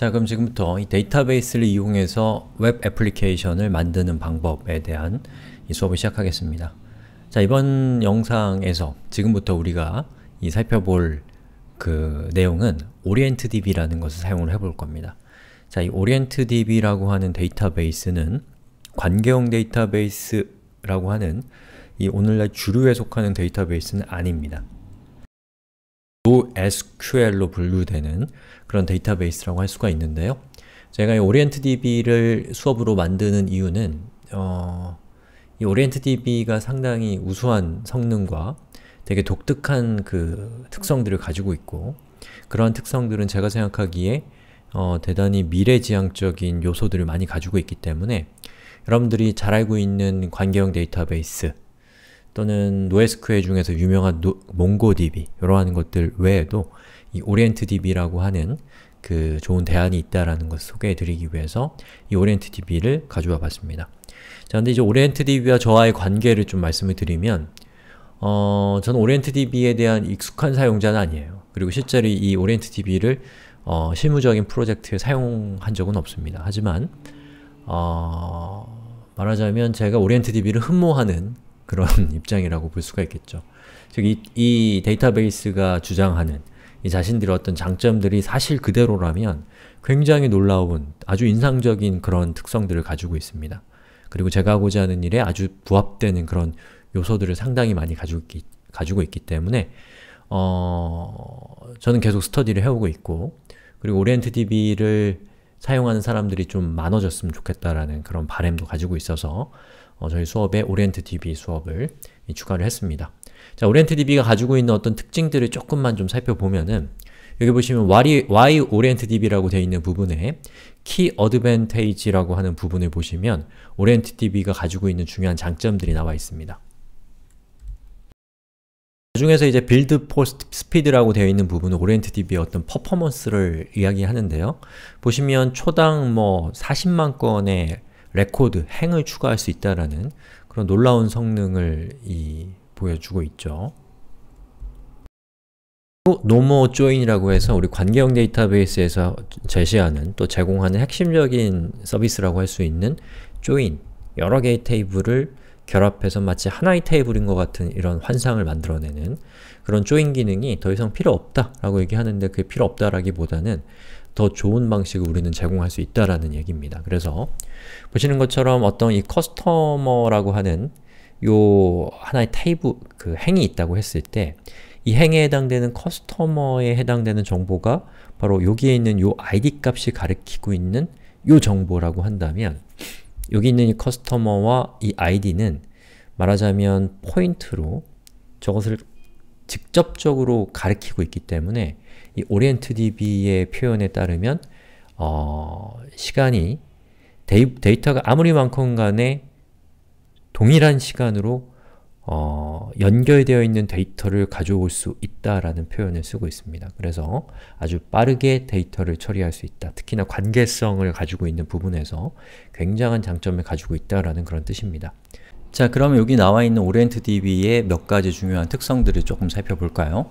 자 그럼 지금부터 이 데이터베이스를 이용해서 웹 애플리케이션을 만드는 방법에 대한 이 수업을 시작하겠습니다. 자 이번 영상에서 지금부터 우리가 이 살펴볼 그 내용은 orientdb라는 것을 사용을 해볼 겁니다. 자, 이 orientdb라고 하는 데이터베이스는 관계형 데이터베이스라고 하는 이 오늘날 주류에 속하는 데이터베이스는 아닙니다. NoSQL로 분류되는 그런 데이터베이스라고 할 수가 있는데요. 제가 이 OrientDB를 수업으로 만드는 이유는 어, 이 OrientDB가 상당히 우수한 성능과 되게 독특한 그 특성들을 가지고 있고 그러한 특성들은 제가 생각하기에 어, 대단히 미래지향적인 요소들을 많이 가지고 있기 때문에 여러분들이 잘 알고 있는 관계형 데이터베이스 또는 노에스퀘 중에서 유명한 노, 몽고DB 이러한 것들 외에도 이 오리엔트DB라고 하는 그 좋은 대안이 있다라는 것을 소개해드리기 위해서 이 오리엔트DB를 가져와 봤습니다. 자, 근데 이제 오리엔트DB와 저와의 관계를 좀 말씀을 드리면 어, 저는 오리엔트DB에 대한 익숙한 사용자는 아니에요. 그리고 실제로 이 오리엔트DB를 어, 실무적인 프로젝트에 사용한 적은 없습니다. 하지만 어, 말하자면 제가 오리엔트DB를 흠모하는 그런 입장이라고 볼 수가 있겠죠. 즉, 이, 이 데이터베이스가 주장하는 이 자신들의 어떤 장점들이 사실 그대로라면 굉장히 놀라운 아주 인상적인 그런 특성들을 가지고 있습니다. 그리고 제가 하고자 하는 일에 아주 부합되는 그런 요소들을 상당히 많이 가지고 있기, 가지고 있기 때문에 어, 저는 계속 스터디를 해오고 있고 그리고 오리엔트DB를 사용하는 사람들이 좀 많아졌으면 좋겠다라는 그런 바램도 가지고 있어서 어, 저희 수업에 오리엔트DB 수업을 추가를 했습니다. 자, 오리엔트DB가 가지고 있는 어떤 특징들을 조금만 좀 살펴보면은 여기 보시면 y, y orientDB라고 되어 있는 부분에 key advantage라고 하는 부분을 보시면 orientDB가 가지고 있는 중요한 장점들이 나와 있습니다. 그 중에서 이제 빌드 포스트 스피드라고 되어 있는 부분은 orientDB의 어떤 퍼포먼스를 이야기하는데요. 보시면 초당 뭐 40만 건의 레코드, 행을 추가할 수 있다라는 그런 놀라운 성능을 이, 보여주고 있죠. 또 노모 조인이라고 해서 우리 관계형 데이터베이스에서 제시하는 또 제공하는 핵심적인 서비스라고 할 수 있는 조인 여러 개의 테이블을 결합해서 마치 하나의 테이블인 것 같은 이런 환상을 만들어내는 그런 조인 기능이 더 이상 필요 없다 라고 얘기하는데 그게 필요 없다라기보다는 더 좋은 방식을 우리는 제공할 수 있다라는 얘기입니다. 그래서 보시는 것처럼 어떤 이 커스터머라고 하는 요 하나의 타입, 그 행이 있다고 했을 때 이 행에 해당되는 커스터머에 해당되는 정보가 바로 여기에 있는 요 id 값이 가리키고 있는 요 정보라고 한다면 여기 있는 이 커스터머와 이 id는 말하자면 포인트로 저것을 직접적으로 가리키고 있기 때문에 이 orientDB의 표현에 따르면 어, 시간이 데이, 터가 아무리 많건 간에 동일한 시간으로 어, 연결되어 있는 데이터를 가져올 수 있다라는 표현을 쓰고 있습니다. 그래서 아주 빠르게 데이터를 처리할 수 있다. 특히나 관계성을 가지고 있는 부분에서 굉장한 장점을 가지고 있다라는 그런 뜻입니다. 자 그러면 여기 나와 있는 오리엔트DB의 몇 가지 중요한 특성들을 조금 살펴볼까요?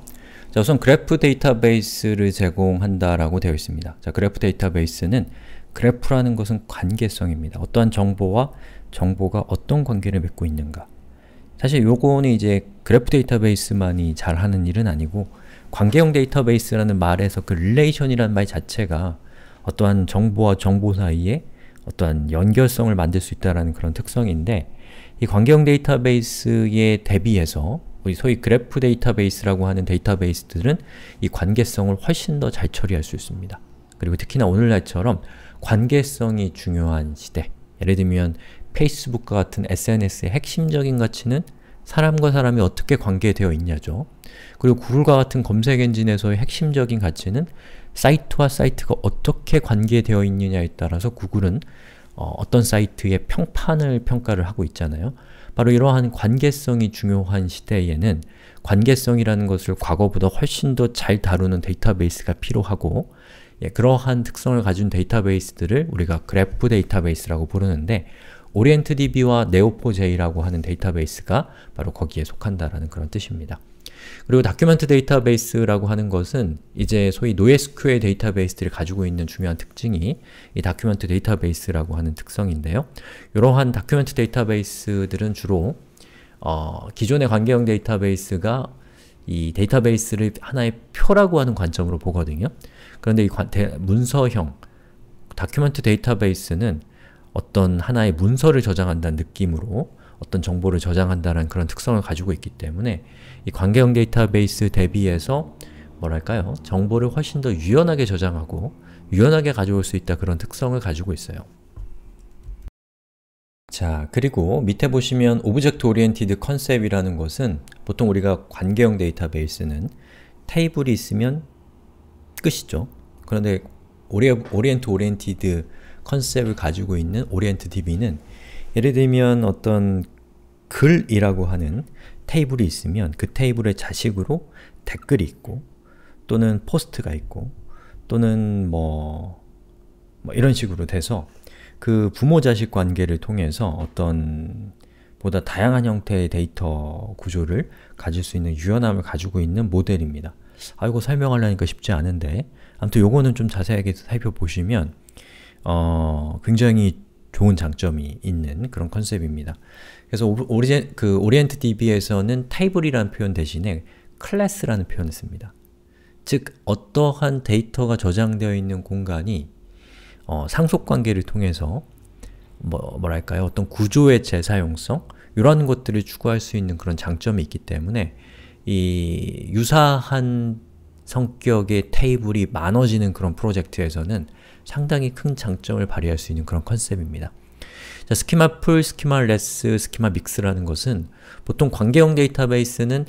자 우선 그래프 데이터베이스를 제공한다라고 되어 있습니다. 자 그래프 데이터베이스는 그래프라는 것은 관계성입니다. 어떠한 정보와 정보가 어떤 관계를 맺고 있는가 사실 요거는 이제 그래프 데이터베이스만이 잘하는 일은 아니고 관계형 데이터베이스라는 말에서 그 릴레이션이라는 말 자체가 어떠한 정보와 정보 사이에 어떠한 연결성을 만들 수 있다는 그런 특성인데 이 관계형 데이터베이스에 대비해서 우리 소위 그래프 데이터베이스라고 하는 데이터베이스들은 이 관계성을 훨씬 더 잘 처리할 수 있습니다. 그리고 특히나 오늘날처럼 관계성이 중요한 시대 예를 들면 페이스북과 같은 SNS의 핵심적인 가치는 사람과 사람이 어떻게 관계되어 있냐죠. 그리고 구글과 같은 검색 엔진에서의 핵심적인 가치는 사이트와 사이트가 어떻게 관계되어 있느냐에 따라서 구글은 어, 떤 사이트의 평판을 평가를 하고 있잖아요. 바로 이러한 관계성이 중요한 시대에는 관계성이라는 것을 과거보다 훨씬 더 잘 다루는 데이터베이스가 필요하고 예, 그러한 특성을 가진 데이터베이스들을 우리가 그래프 데이터베이스라고 부르는데 오리엔트DB와 네오포J라고 하는 데이터베이스가 바로 거기에 속한다라는 그런 뜻입니다. 그리고 다큐멘트 데이터베이스라고 하는 것은 이제 소위 NoSQL 데이터베이스들을 가지고 있는 중요한 특징이 이 다큐멘트 데이터베이스라고 하는 특성인데요. 이러한 다큐멘트 데이터베이스들은 주로 어, 기존의 관계형 데이터베이스가 이 데이터베이스를 하나의 표라고 하는 관점으로 보거든요. 그런데 이 관, 대, 문서형 다큐멘트 데이터베이스는 어떤 하나의 문서를 저장한다는 느낌으로 어떤 정보를 저장한다는 그런 특성을 가지고 있기 때문에 이 관계형 데이터베이스 대비해서 뭐랄까요? 정보를 훨씬 더 유연하게 저장하고 유연하게 가져올 수 있다 그런 특성을 가지고 있어요. 자, 그리고 밑에 보시면 오브젝트 오리엔티드 컨셉이라는 것은 보통 우리가 관계형 데이터베이스는 테이블이 있으면 끝이죠. 그런데 오리, 오리엔트 오리엔티드 컨셉을 가지고 있는 오리엔트 DB는 예를 들면 어떤 글이라고 하는 테이블이 있으면 그 테이블의 자식으로 댓글이 있고 또는 포스트가 있고 또는 뭐, 뭐 이런 식으로 돼서 그 부모 자식 관계를 통해서 어떤 보다 다양한 형태의 데이터 구조를 가질 수 있는 유연함을 가지고 있는 모델입니다. 아이고 설명하려니까 쉽지 않은데 아무튼 요거는 좀 자세하게 살펴보시면 어, 굉장히 좋은 장점이 있는 그런 컨셉입니다. 그래서 오리젠, 그 오리엔트 DB에서는 타입을이라는 표현 대신에 클래스라는 표현을 씁니다. 즉, 어떠한 데이터가 저장되어 있는 공간이 어, 상속관계를 통해서 뭐, 뭐랄까요? 어떤 구조의 재사용성? 이런 것들을 추구할 수 있는 그런 장점이 있기 때문에 이 유사한 성격의 테이블이 많아지는 그런 프로젝트에서는 상당히 큰 장점을 발휘할 수 있는 그런 컨셉입니다. 자, 스키마 풀, 스키마 레스, 스키마 믹스라는 것은 보통 관계형 데이터베이스는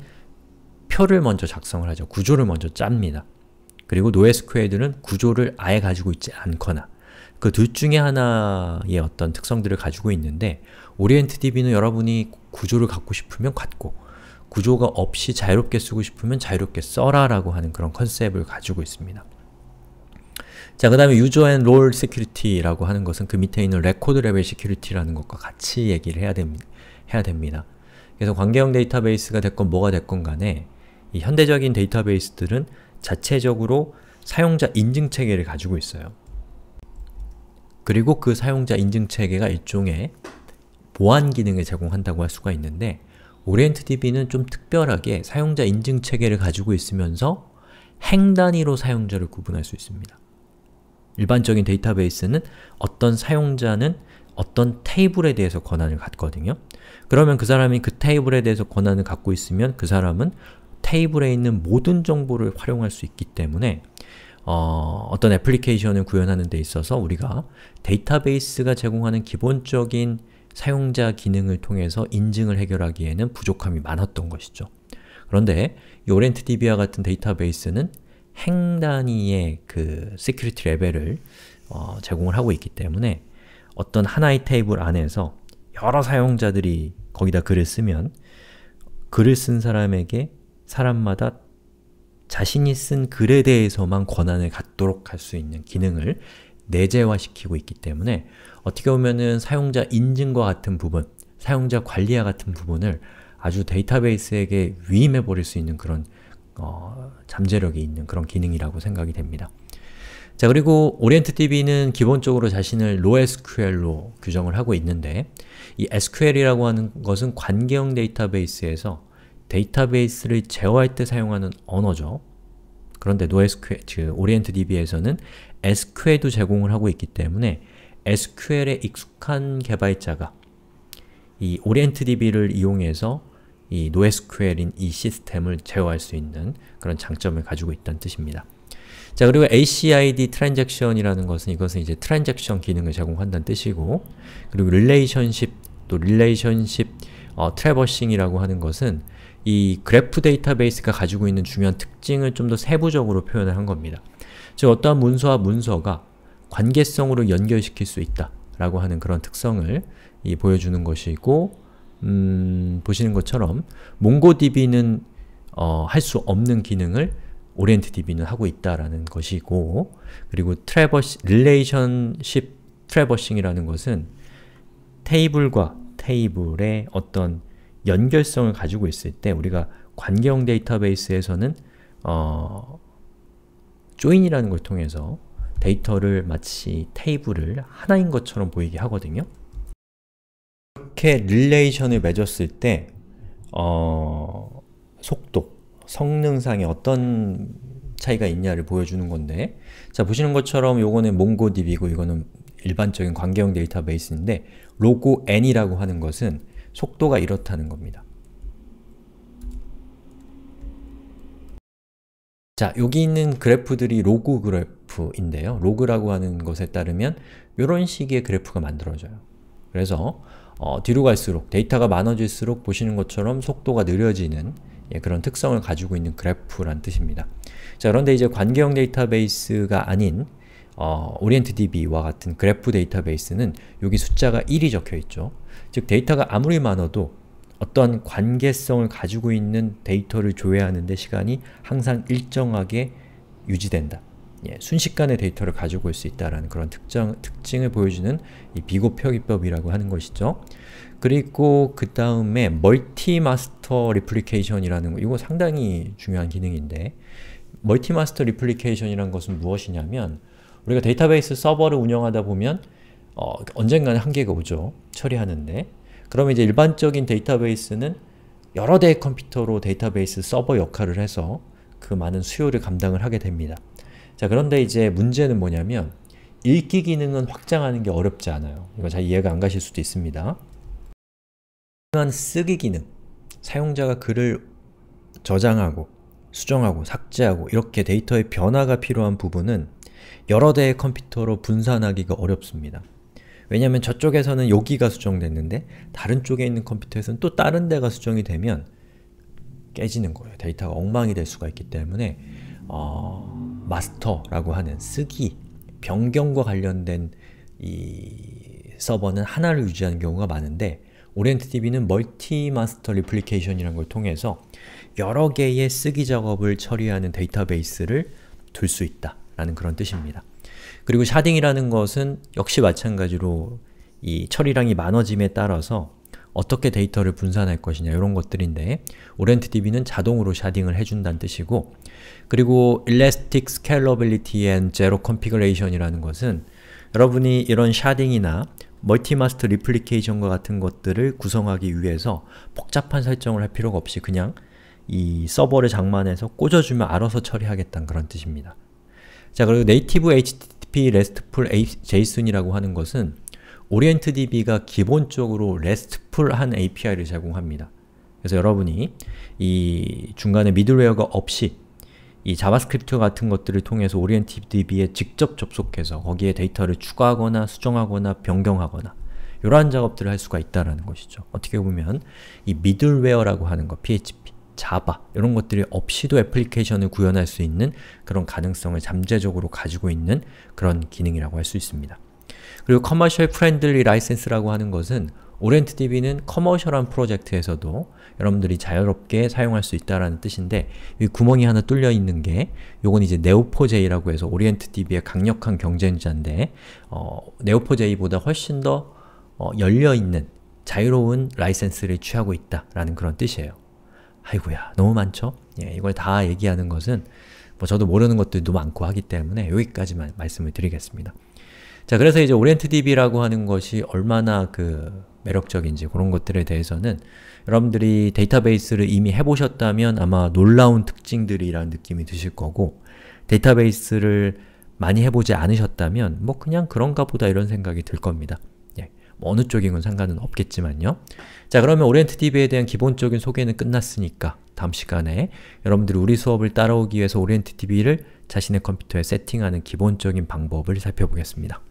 표를 먼저 작성을 하죠. 구조를 먼저 짭니다. 그리고 노에스퀘드는 구조를 아예 가지고 있지 않거나 그 둘 중에 하나의 어떤 특성들을 가지고 있는데 오리엔트 DB는 여러분이 구조를 갖고 싶으면 갖고 구조가 없이 자유롭게 쓰고 싶으면 자유롭게 써라 라고 하는 그런 컨셉을 가지고 있습니다. 자, 그 다음에 user and role security라고 하는 것은 그 밑에 있는 레코드 레벨 security라는 것과 같이 얘기를 해야, 됩, 해야 됩니다. 그래서 관계형 데이터베이스가 됐건 뭐가 됐건 간에 이 현대적인 데이터베이스들은 자체적으로 사용자 인증 체계를 가지고 있어요. 그리고 그 사용자 인증 체계가 일종의 보안 기능을 제공한다고 할 수가 있는데 오리엔트 DB는 좀 특별하게 사용자 인증 체계를 가지고 있으면서 행 단위로 사용자를 구분할 수 있습니다. 일반적인 데이터베이스는 어떤 사용자는 어떤 테이블에 대해서 권한을 갖거든요. 그러면 그 사람이 그 테이블에 대해서 권한을 갖고 있으면 그 사람은 테이블에 있는 모든 정보를 활용할 수 있기 때문에 어, 떤 애플리케이션을 구현하는 데 있어서 우리가 데이터베이스가 제공하는 기본적인 사용자 기능을 통해서 인증을 해결하기에는 부족함이 많았던 것이죠. 그런데 이 OrentDB와 같은 데이터베이스는 행 단위의 그 시큐리티 레벨을 어, 제공을 하고 있기 때문에 어떤 하나의 테이블 안에서 여러 사용자들이 거기다 글을 쓰면 글을 쓴 사람에게 사람마다 자신이 쓴 글에 대해서만 권한을 갖도록 할 수 있는 기능을 내재화시키고 있기 때문에 어떻게 보면은 사용자 인증과 같은 부분, 사용자 관리와 같은 부분을 아주 데이터베이스에게 위임해버릴 수 있는 그런 어, 잠재력이 있는 그런 기능이라고 생각이 됩니다. 자 그리고 오리엔트DB는 기본적으로 자신을 NoSQL로 규정을 하고 있는데 이 SQL이라고 하는 것은 관계형 데이터베이스에서 데이터베이스를 제어할 때 사용하는 언어죠. 그런데 NoSQL, 즉 OrientDB에서는 SQL도 제공을 하고 있기 때문에 SQL에 익숙한 개발자가 이 OrientDB를 이용해서 이 NoSQL인 이 시스템을 제어할 수 있는 그런 장점을 가지고 있다는 뜻입니다. 자 그리고 ACID 트랜잭션이라는 것은 이것은 이제 트랜잭션 기능을 제공한다는 뜻이고 그리고 릴레이션십 또 릴레이션십 어, 트래버싱이라고 하는 것은 이 그래프 데이터베이스가 가지고 있는 중요한 특징을 좀 더 세부적으로 표현을 한 겁니다. 즉 어떠한 문서와 문서가 관계성으로 연결시킬 수 있다 라고 하는 그런 특성을 이 보여주는 것이고 음, 보시는 것처럼 몽고DB는 어, 할 수 없는 기능을 오리엔트DB는 하고 있다라는 것이고 그리고 트래버시, 릴레이션십 트래버싱이라는 것은 테이블과 테이블의 어떤 연결성을 가지고 있을 때 우리가 관계형 데이터베이스에서는 어, join이라는 걸 통해서 데이터를 마치 테이블을 하나인 것처럼 보이게 하거든요. 이렇게 릴레이션을 맺었을 때 어, 속도, 성능상의 어떤 차이가 있냐를 보여주는 건데 자 보시는 것처럼 요거는 몽고디비고 이거는 일반적인 관계형 데이터베이스인데 로고 n이라고 하는 것은 속도가 이렇다는 겁니다. 자, 여기 있는 그래프들이 로그 그래프인데요. 로그라고 하는 것에 따르면 이런 식의 그래프가 만들어져요. 그래서 어, 뒤로 갈수록 데이터가 많아질수록 보시는 것처럼 속도가 느려지는 예, 그런 특성을 가지고 있는 그래프란 뜻입니다. 자, 그런데 이제 관계형 데이터베이스가 아닌 어, orientDB와 같은 그래프 데이터베이스는 여기 숫자가 1이 적혀있죠. 즉 데이터가 아무리 많아도 어떤 관계성을 가지고 있는 데이터를 조회하는데 시간이 항상 일정하게 유지된다. 예, 순식간에 데이터를 가지고 올 수 있다는 그런 특정, 특징을 보여주는 이 비고표 기법이라고 하는 것이죠. 그리고 그 다음에 멀티마스터 리플리케이션이라는 거, 이거 상당히 중요한 기능인데 멀티마스터 리플리케이션이라는 것은 무엇이냐면 우리가 데이터베이스 서버를 운영하다 보면 어, 언젠가는 한계가 오죠. 처리하는데. 그러면 이제 일반적인 데이터베이스는 여러 대의 컴퓨터로 데이터베이스 서버 역할을 해서 그 많은 수요를 감당을 하게 됩니다. 자 그런데 이제 문제는 뭐냐면 읽기 기능은 확장하는 게 어렵지 않아요. 이거 잘 이해가 안 가실 수도 있습니다. 한 쓰기 기능, 사용자가 글을 저장하고 수정하고 삭제하고 이렇게 데이터의 변화가 필요한 부분은 여러 대의 컴퓨터로 분산하기가 어렵습니다. 왜냐면 저쪽에서는 여기가 수정됐는데 다른 쪽에 있는 컴퓨터에서는 또 다른 데가 수정이 되면 깨지는 거예요. 데이터가 엉망이 될 수가 있기 때문에 어, 마스터라고 하는 쓰기, 변경과 관련된 이 서버는 하나를 유지하는 경우가 많은데 오리엔트DB는 멀티 마스터 리플리케이션이라는 걸 통해서 여러 개의 쓰기 작업을 처리하는 데이터베이스를 둘 수 있다. 라는 그런 뜻입니다. 그리고 샤딩이라는 것은 역시 마찬가지로 이 처리량이 많아짐에 따라서 어떻게 데이터를 분산할 것이냐 이런 것들인데 오렌트DB는 자동으로 샤딩을 해준다는 뜻이고 그리고 Elastic Scalability and Zero Configuration이라는 것은 여러분이 이런 샤딩이나 멀티마스터 리플리케이션과 같은 것들을 구성하기 위해서 복잡한 설정을 할 필요가 없이 그냥 이 서버를 장만해서 꽂아주면 알아서 처리하겠다는 그런 뜻입니다. 자, 그리고 네이티브 HTTP RESTful JSON이라고 하는 것은 오리엔트DB가 기본적으로 RESTful한 API를 제공합니다. 그래서 여러분이 이 중간에 미들웨어가 없이 이 자바스크립트 같은 것들을 통해서 오리엔트DB에 직접 접속해서 거기에 데이터를 추가하거나 수정하거나 변경하거나 이러한 작업들을 할 수가 있다는 것이죠. 어떻게 보면 이 미들웨어라고 하는 것, PHP 자바 이런 것들이 없이도 애플리케이션을 구현할 수 있는 그런 가능성을 잠재적으로 가지고 있는 그런 기능이라고 할 수 있습니다. 그리고 커머셜 프렌들리 라이센스라고 하는 것은 오렌트DB는 커머셜한 프로젝트에서도 여러분들이 자유롭게 사용할 수 있다라는 뜻인데 이 구멍이 하나 뚫려 있는 게 요건 이제 네오포제이라고 해서 오리엔트DB의 강력한 경쟁자인데 어, 네오포제이보다 훨씬 더 어, 열려있는 자유로운 라이센스를 취하고 있다라는 그런 뜻이에요. 아이고야 너무 많죠? 예, 이걸 다 얘기하는 것은 뭐 저도 모르는 것들도 많고 하기 때문에 여기까지만 말씀을 드리겠습니다. 자 그래서 이제 오리엔트DB라고 하는 것이 얼마나 그 매력적인지 그런 것들에 대해서는 여러분들이 데이터베이스를 이미 해보셨다면 아마 놀라운 특징들이라는 느낌이 드실 거고 데이터베이스를 많이 해보지 않으셨다면 뭐 그냥 그런가 보다 이런 생각이 들 겁니다. 어느 쪽인건 상관은 없겠지만요. 자 그러면 오리엔트DB에 대한 기본적인 소개는 끝났으니까 다음 시간에 여러분들이 우리 수업을 따라오기 위해서 오리엔트DB를 자신의 컴퓨터에 세팅하는 기본적인 방법을 살펴보겠습니다.